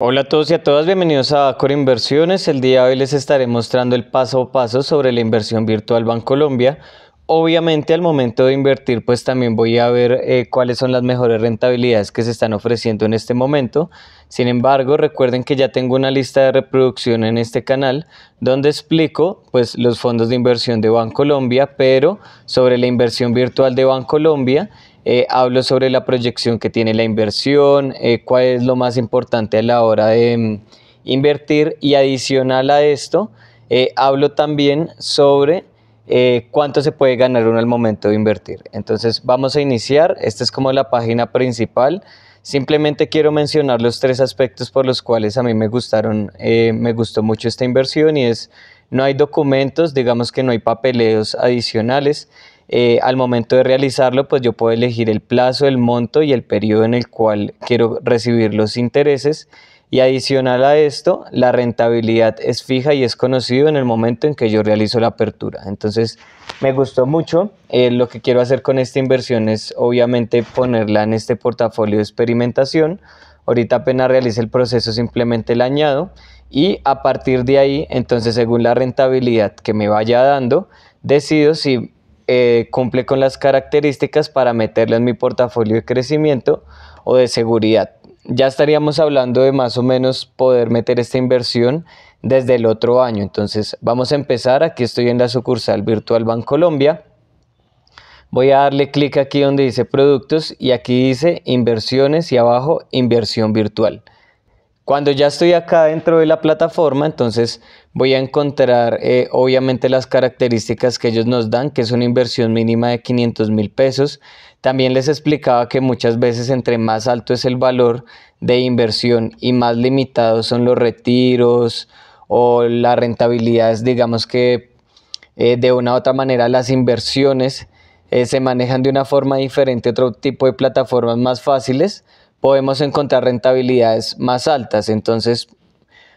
Hola a todos y a todas, bienvenidos a Bacor Inversiones. El día de hoy les estaré mostrando el paso a paso sobre la inversión virtual Bancolombia. Obviamente al momento de invertir pues también voy a ver eh, cuáles son las mejores rentabilidades que se están ofreciendo en este momento. Sin embargo recuerden que ya tengo una lista de reproducción en este canal donde explico pues los fondos de inversión de Bancolombia pero sobre la inversión virtual de Bancolombia eh, hablo sobre la proyección que tiene la inversión, eh, cuál es lo más importante a la hora de mm, invertir y adicional a esto, eh, hablo también sobre cuánto se puede ganar uno al momento de invertir. Entonces vamos a iniciar, esta es como la página principal. Simplemente quiero mencionar los tres aspectos por los cuales a mí me gustaron, me gustó mucho esta inversión y es, no hay documentos, digamos que no hay papeleos adicionales, eh, al momento de realizarlo, pues yo puedo elegir el plazo, el monto y el periodo en el cual quiero recibir los intereses. Y adicional a esto, la rentabilidad es fija y es conocido en el momento en que yo realizo la apertura. Entonces, me gustó mucho. Eh, lo que quiero hacer con esta inversión es obviamente ponerla en este portafolio de experimentación. Ahorita apenas realice el proceso, simplemente la añado. Y a partir de ahí, entonces, según la rentabilidad que me vaya dando, decido si eh, cumple con las características para meterlo en mi portafolio de crecimiento o de seguridad. Ya estaríamos hablando de más o menos poder meter esta inversión desde el otro año. Entonces vamos a empezar. Aquí estoy en la sucursal Virtual Bancolombia. Voy a darle clic aquí donde dice productos y aquí dice inversiones y abajo inversión virtual. Cuando ya estoy acá dentro de la plataforma, entonces voy a encontrar eh, obviamente las características que ellos nos dan, que es una inversión mínima de 500 mil pesos. También les explicaba que muchas veces entre más alto es el valor de inversión y más limitados son los retiros o la rentabilidad, digamos que eh, de una u otra manera las inversiones eh, se manejan de una forma diferente, otro tipo de plataformas más fáciles podemos encontrar rentabilidades más altas. Entonces,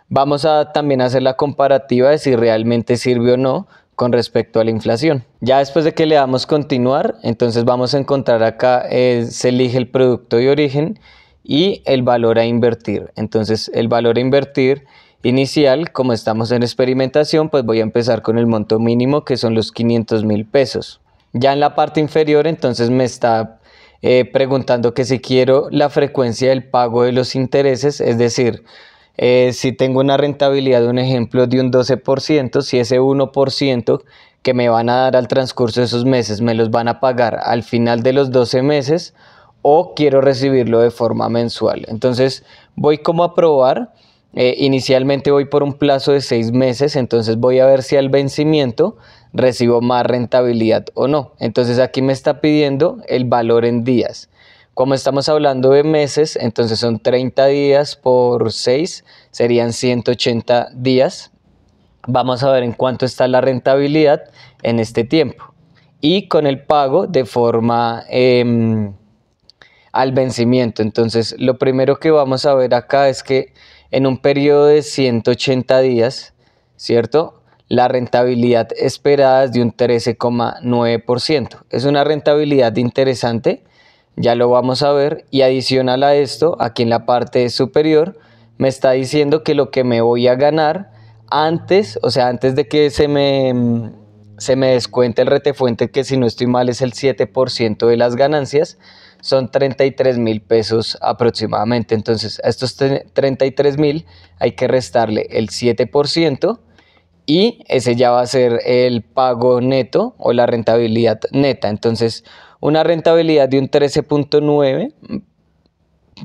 vamos a también hacer la comparativa de si realmente sirve o no con respecto a la inflación. Ya después de que le damos continuar, entonces vamos a encontrar acá, eh, se elige el producto de origen y el valor a invertir. Entonces, el valor a invertir inicial, como estamos en experimentación, pues voy a empezar con el monto mínimo que son los 500 mil pesos. Ya en la parte inferior, entonces me está eh, preguntando que si quiero la frecuencia del pago de los intereses, es decir, eh, si tengo una rentabilidad, de un ejemplo de un 12%, si ese 1% que me van a dar al transcurso de esos meses me los van a pagar al final de los 12 meses o quiero recibirlo de forma mensual. Entonces voy como a probar. Eh, inicialmente voy por un plazo de 6 meses, entonces voy a ver si al vencimiento recibo más rentabilidad o no. Entonces aquí me está pidiendo el valor en días. Como estamos hablando de meses, entonces son 30 días por 6, serían 180 días. Vamos a ver en cuánto está la rentabilidad en este tiempo. Y con el pago de forma em, al vencimiento. Entonces lo primero que vamos a ver acá es que en un periodo de 180 días, ¿cierto? la rentabilidad esperada es de un 13,9%. Es una rentabilidad interesante, ya lo vamos a ver, y adicional a esto, aquí en la parte superior, me está diciendo que lo que me voy a ganar antes, o sea, antes de que se me, se me descuente el retefuente, que si no estoy mal es el 7% de las ganancias, son 33 mil pesos aproximadamente. Entonces, a estos 33 mil hay que restarle el 7%, y ese ya va a ser el pago neto o la rentabilidad neta. Entonces, una rentabilidad de un 13.9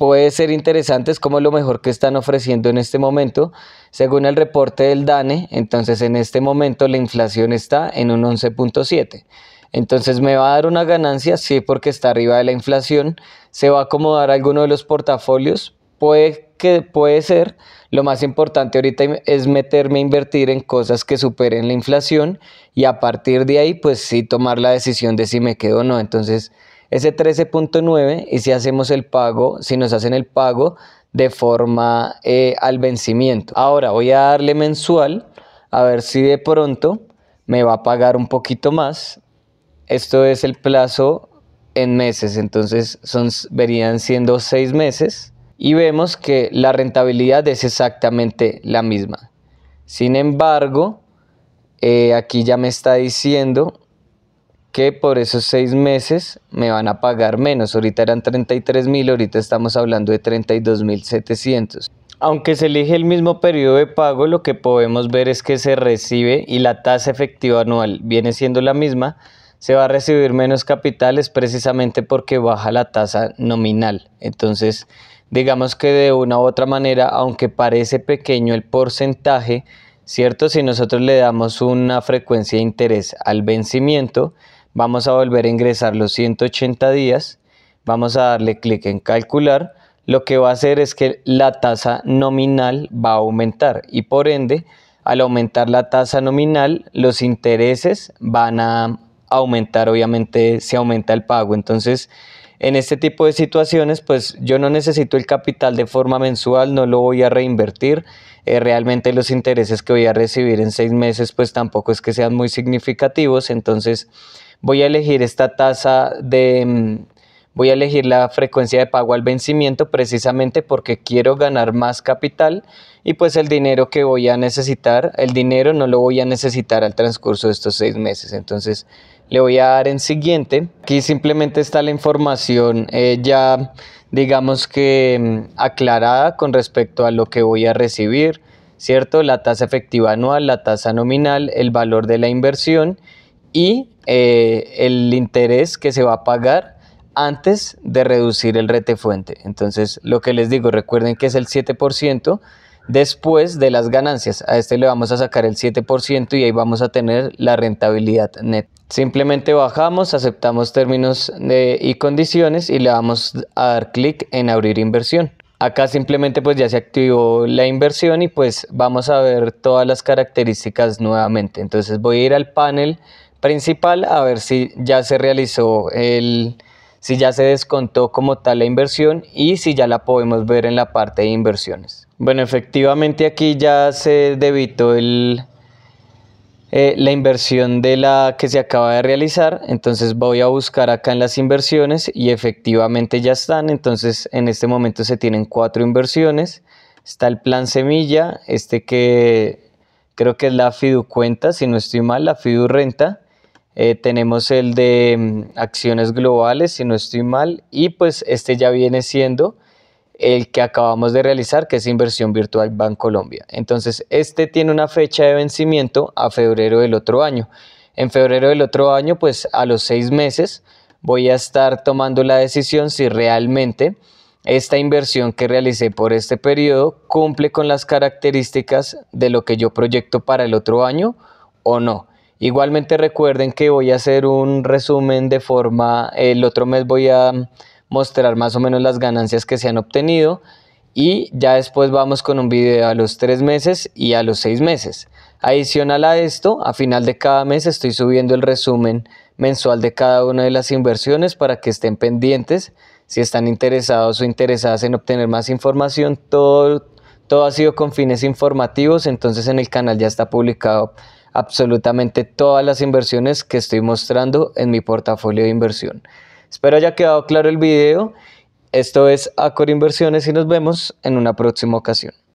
puede ser interesante, es como lo mejor que están ofreciendo en este momento. Según el reporte del DANE, entonces en este momento la inflación está en un 11.7. Entonces me va a dar una ganancia, sí, porque está arriba de la inflación. Se va a acomodar alguno de los portafolios. Puede que puede ser, lo más importante ahorita es meterme a invertir en cosas que superen la inflación y a partir de ahí, pues sí tomar la decisión de si me quedo o no. Entonces, ese 13.9 y si hacemos el pago, si nos hacen el pago de forma eh, al vencimiento. Ahora voy a darle mensual a ver si de pronto me va a pagar un poquito más. Esto es el plazo en meses, entonces son, verían siendo seis meses y vemos que la rentabilidad es exactamente la misma. Sin embargo, eh, aquí ya me está diciendo que por esos seis meses me van a pagar menos. Ahorita eran $33,000, ahorita estamos hablando de 32 mil 700. Aunque se elige el mismo periodo de pago, lo que podemos ver es que se recibe y la tasa efectiva anual viene siendo la misma. Se va a recibir menos capitales precisamente porque baja la tasa nominal. Entonces, digamos que de una u otra manera, aunque parece pequeño el porcentaje, ¿cierto? Si nosotros le damos una frecuencia de interés al vencimiento, vamos a volver a ingresar los 180 días, vamos a darle clic en calcular, lo que va a hacer es que la tasa nominal va a aumentar y por ende, al aumentar la tasa nominal, los intereses van a aumentar, obviamente se aumenta el pago. Entonces, en este tipo de situaciones, pues yo no necesito el capital de forma mensual, no lo voy a reinvertir. Eh, realmente los intereses que voy a recibir en seis meses, pues tampoco es que sean muy significativos. Entonces voy a elegir esta tasa de... Mm, voy a elegir la frecuencia de pago al vencimiento precisamente porque quiero ganar más capital y pues el dinero que voy a necesitar, el dinero no lo voy a necesitar al transcurso de estos seis meses. Entonces, le voy a dar en siguiente. Aquí simplemente está la información eh, ya digamos que mm, aclarada con respecto a lo que voy a recibir, ¿cierto? La tasa efectiva anual, la tasa nominal, el valor de la inversión y eh, el interés que se va a pagar antes de reducir el rete fuente. Entonces, lo que les digo, recuerden que es el 7% después de las ganancias. A este le vamos a sacar el 7% y ahí vamos a tener la rentabilidad neta. Simplemente bajamos, aceptamos términos y condiciones y le vamos a dar clic en abrir inversión. Acá simplemente pues ya se activó la inversión y pues vamos a ver todas las características nuevamente. Entonces voy a ir al panel principal a ver si ya se realizó el, si ya se descontó como tal la inversión y si ya la podemos ver en la parte de inversiones. Bueno, efectivamente aquí ya se debitó el, eh, la inversión de la que se acaba de realizar. Entonces voy a buscar acá en las inversiones y efectivamente ya están. Entonces en este momento se tienen cuatro inversiones. Está el plan semilla, este que creo que es la Fidu cuenta, si no estoy mal, la Fidu renta. Eh, tenemos el de mm, acciones globales, si no estoy mal, y pues este ya viene siendo el que acabamos de realizar, que es Inversión Virtual Colombia. Entonces, este tiene una fecha de vencimiento a febrero del otro año. En febrero del otro año, pues a los seis meses, voy a estar tomando la decisión si realmente esta inversión que realicé por este periodo cumple con las características de lo que yo proyecto para el otro año o no. Igualmente recuerden que voy a hacer un resumen de forma, el otro mes voy a mostrar más o menos las ganancias que se han obtenido y ya después vamos con un video a los tres meses y a los seis meses. Adicional a esto, a final de cada mes estoy subiendo el resumen mensual de cada una de las inversiones para que estén pendientes. Si están interesados o interesadas en obtener más información, todo, todo ha sido con fines informativos, entonces en el canal ya está publicado absolutamente todas las inversiones que estoy mostrando en mi portafolio de inversión. Espero haya quedado claro el video. Esto es Acor Inversiones y nos vemos en una próxima ocasión.